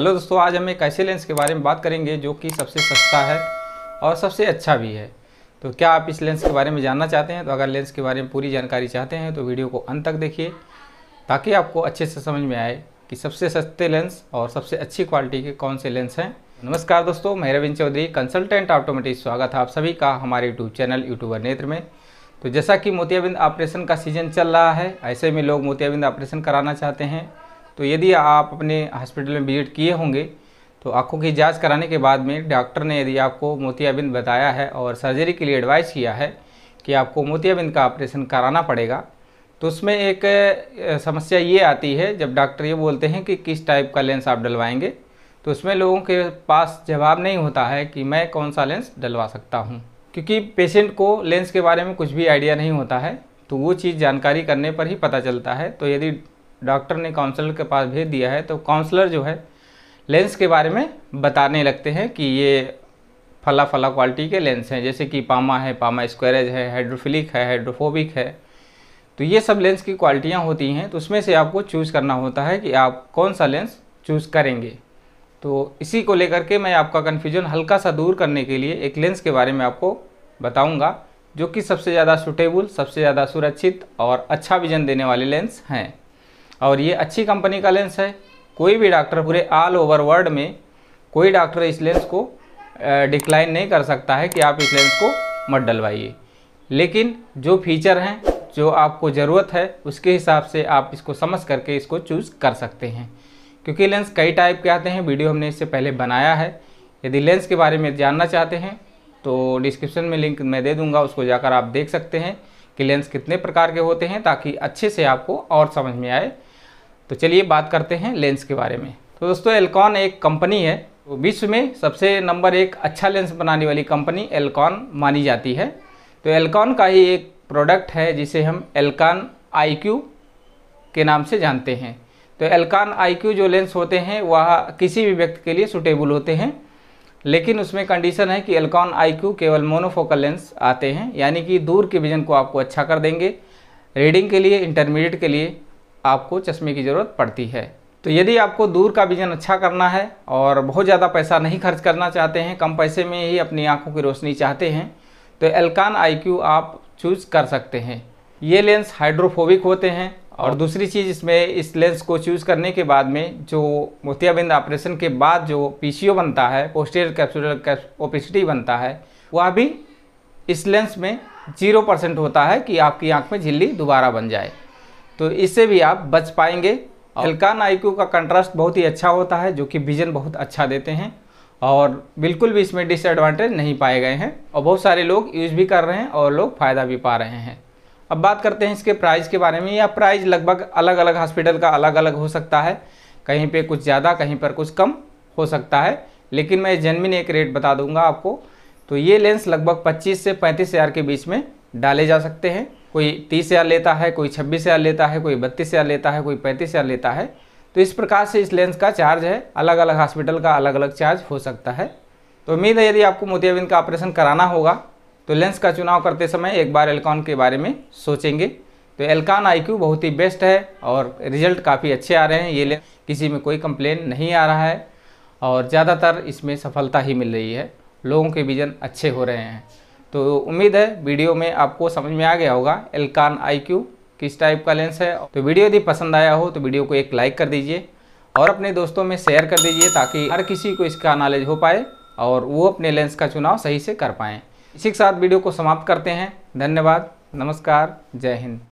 hello दोस्तों आज हम एक ऐसे लेंस के बारे में बात करेंगे जो कि सबसे सस्ता है और सबसे अच्छा भी है तो क्या आप इस लेंस के बारे में जानना चाहते हैं तो अगर लेंस के बारे में पूरी जानकारी चाहते हैं तो वीडियो को अंत तक देखिए ताकि आपको अच्छे से समझ में आए कि सबसे सस्ते लेंस और सबसे अच्छी क्वालिटी के कौन से लेंस हैं नमस्कार दोस्तों मैं रविंद चौधरी कंसल्टेंट ऑटोमेटिक स्वागत है आप सभी का हमारे यूट्यूब चैनल यूट्यूबर नेत्र में तो जैसा कि मोतियाबिंद ऑपरेशन का सीजन चल रहा है ऐसे में लोग मोतियाबिंद ऑपरेशन कराना चाहते हैं तो यदि आप अपने हॉस्पिटल में विजिट किए होंगे तो आंखों की जांच कराने के बाद में डॉक्टर ने यदि आपको मोतियाबिंद बताया है और सर्जरी के लिए एडवाइस किया है कि आपको मोतियाबिंद का ऑपरेशन कराना पड़ेगा तो उसमें एक समस्या ये आती है जब डॉक्टर ये बोलते हैं कि किस टाइप का लेंस आप डलवाएंगे तो उसमें लोगों के पास जवाब नहीं होता है कि मैं कौन सा लेंस डलवा सकता हूँ क्योंकि पेशेंट को लेंस के बारे में कुछ भी आइडिया नहीं होता है तो वो चीज़ जानकारी करने पर ही पता चलता है तो यदि डॉक्टर ने काउंसलर के पास भेज दिया है तो काउंसलर जो है लेंस के बारे में बताने लगते हैं कि ये फला फला क्वालिटी के लेंस हैं जैसे कि पामा है पामा स्क्वायरेज है हाइड्रोफिलिक है हाइड्रोफोबिक है तो ये सब लेंस की क्वालिटियाँ होती हैं तो उसमें से आपको चूज़ करना होता है कि आप कौन सा लेंस चूज़ करेंगे तो इसी को लेकर के मैं आपका कन्फ्यूजन हल्का सा दूर करने के लिए एक लेंस के बारे में आपको बताऊँगा जो कि सबसे ज़्यादा सुटेबल सबसे ज़्यादा सुरक्षित और अच्छा विजन देने वाले लेंस हैं और ये अच्छी कंपनी का लेंस है कोई भी डॉक्टर पूरे ऑल ओवर वर्ल्ड में कोई डॉक्टर इस लेंस को डिक्लाइन नहीं कर सकता है कि आप इस लेंस को मत डलवाइए लेकिन जो फीचर हैं जो आपको ज़रूरत है उसके हिसाब से आप इसको समझ करके इसको चूज़ कर सकते हैं क्योंकि लेंस कई टाइप के आते हैं वीडियो हमने इससे पहले बनाया है यदि लेंस के बारे में जानना चाहते हैं तो डिस्क्रिप्शन में लिंक मैं दे दूंगा उसको जाकर आप देख सकते हैं कि लेंस कितने प्रकार के होते हैं ताकि अच्छे से आपको और समझ में आए तो चलिए बात करते हैं लेंस के बारे में तो दोस्तों एलकॉन एक कंपनी है तो विश्व में सबसे नंबर एक अच्छा लेंस बनाने वाली कंपनी एलकॉन मानी जाती है तो एलकॉन का ही एक प्रोडक्ट है जिसे हम एलकॉन आई के नाम से जानते हैं तो एलकॉन आई जो लेंस होते हैं वह किसी भी व्यक्ति के लिए सुटेबल होते हैं लेकिन उसमें कंडीशन है कि एलकॉन आई केवल मोनोफोकल लेंस आते हैं यानी कि दूर के विजन को आपको अच्छा कर देंगे रीडिंग के लिए इंटरमीडिएट के लिए आपको चश्मे की ज़रूरत पड़ती है तो यदि आपको दूर का विज़न अच्छा करना है और बहुत ज़्यादा पैसा नहीं खर्च करना चाहते हैं कम पैसे में ही अपनी आँखों की रोशनी चाहते हैं तो एल्कान आई आप चूज़ कर सकते हैं ये लेंस हाइड्रोफोबिक होते हैं और दूसरी चीज़ इसमें इस लेंस को चूज़ करने के बाद में जो मोतियाबिंद ऑपरेशन के बाद जो पीसीओ बनता है पोस्टेर कैप्सुलर ओपेसिटी बनता है वह भी इस लेंस में जीरो परसेंट होता है कि आपकी आँख में झिल्ली दोबारा बन जाए तो इससे भी आप बच पाएंगे एल्कान आई का कंट्रास्ट बहुत ही अच्छा होता है जो कि विजन बहुत अच्छा देते हैं और बिल्कुल भी इसमें डिसएडवांटेज नहीं पाए गए हैं और बहुत सारे लोग यूज़ भी कर रहे हैं और लोग फ़ायदा भी पा रहे हैं अब बात करते हैं इसके प्राइस के बारे में यह प्राइस लगभग अलग अलग हॉस्पिटल का अलग अलग हो सकता है कहीं पे कुछ ज़्यादा कहीं पर कुछ कम हो सकता है लेकिन मैं जनमिन एक रेट बता दूंगा आपको तो ये लेंस लगभग 25 से पैंतीस हज़ार के बीच में डाले जा सकते हैं कोई तीस हज़ार लेता है कोई छब्बीस हज़ार लेता है कोई बत्तीस हज़ार लेता है कोई पैंतीस हज़ार लेता है तो इस प्रकार से इस लेंस का चार्ज है अलग अलग हॉस्पिटल का अलग अलग चार्ज हो सकता है तो उम्मीद है यदि आपको मोतियाबिंद का ऑपरेशन कराना होगा तो लेंस का चुनाव करते समय एक बार एलकॉन के बारे में सोचेंगे तो एलकॉन आई बहुत ही बेस्ट है और रिजल्ट काफ़ी अच्छे आ रहे हैं ये लेंस किसी में कोई कंप्लेन नहीं आ रहा है और ज़्यादातर इसमें सफलता ही मिल रही है लोगों के विजन अच्छे हो रहे हैं तो उम्मीद है वीडियो में आपको समझ में आ गया होगा एल्कान क्यू किस टाइप का लेंस है तो वीडियो यदि पसंद आया हो तो वीडियो को एक लाइक कर दीजिए और अपने दोस्तों में शेयर कर दीजिए ताकि हर किसी को इसका नॉलेज हो पाए और वो अपने लेंस का चुनाव सही से कर पाएँ इसी के साथ वीडियो को समाप्त करते हैं धन्यवाद नमस्कार जय हिंद